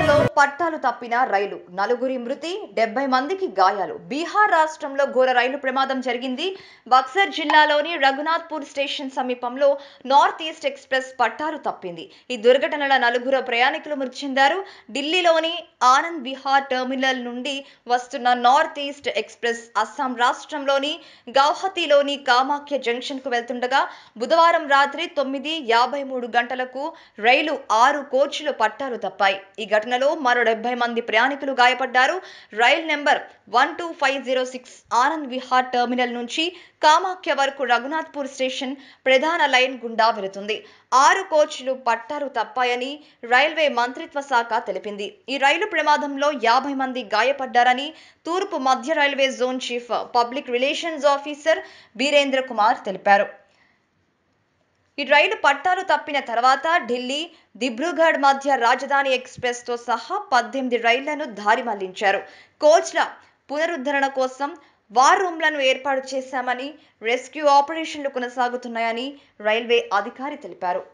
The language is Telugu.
బీహార్లో పట్టాలు తప్పిన రైలు నలుగురి మృతి డెబ్బై మందికి గాయాలు బీహార్ రాష్ట్రంలో ఘోర రైలు ప్రమాదం జరిగింది బక్సర్ జిల్లాలోని రఘునాథ్పూర్ స్టేషన్ సమీపంలో నార్త్ ఈస్ట్ ఎక్స్ప్రెస్ పట్టాలు తప్పింది ఈ దుర్ఘటనలో నలుగురు ప్రయాణికులు మృతి చెందారు ఢిల్లీలోని ఆనంద్ బిహార్ టెర్మినల్ నుండి వస్తున్న నార్త్ ఈస్ట్ ఎక్స్ప్రెస్ అస్సాం రాష్ట్రంలోని గౌహతిలోని కామాఖ్య జంక్షన్ కు వెళ్తుండగా బుధవారం రాత్రి తొమ్మిది యాభై మూడు గంటలకు రైలు ఆరు కోచ్లు పట్టాలు తప్పాయి ఈ ఘటన ఘటనలో మరో డెబ్బై మంది ప్రయాణికులు గాయపడ్డారు రైలు number one two five zero six Anand Vihar terminal నుంచి కామాఖ్య వరకు రఘునాథ్పూర్ స్టేషన్ ప్రధాన లైన్ గుండా వెళుతుంది ఆరు కోచ్లు పట్టారు తప్పాయని రైల్వే మంత్రిత్వ శాఖ తెలిపింది ఈ రైలు ప్రమాదంలో యాభై మంది గాయపడ్డారని తూర్పు మధ్య railway zone chief public relations officer Birendra Kumar తెలిపారు ఈ రైలు పట్టాలు తప్పిన తర్వాత ఢిల్లీ దిబ్రూగఢ్ మధ్య రాజధాని ఎక్స్ప్రెస్తో సహా పద్దెనిమిది రైళ్లను దారి మళ్లించారు కోచ్ల పునరుద్ధరణ కోసం వార్ రూమ్లను ఏర్పాటు చేశామని రెస్క్యూ ఆపరేషన్లు కొనసాగుతున్నాయని రైల్వే అధికారి తెలిపారు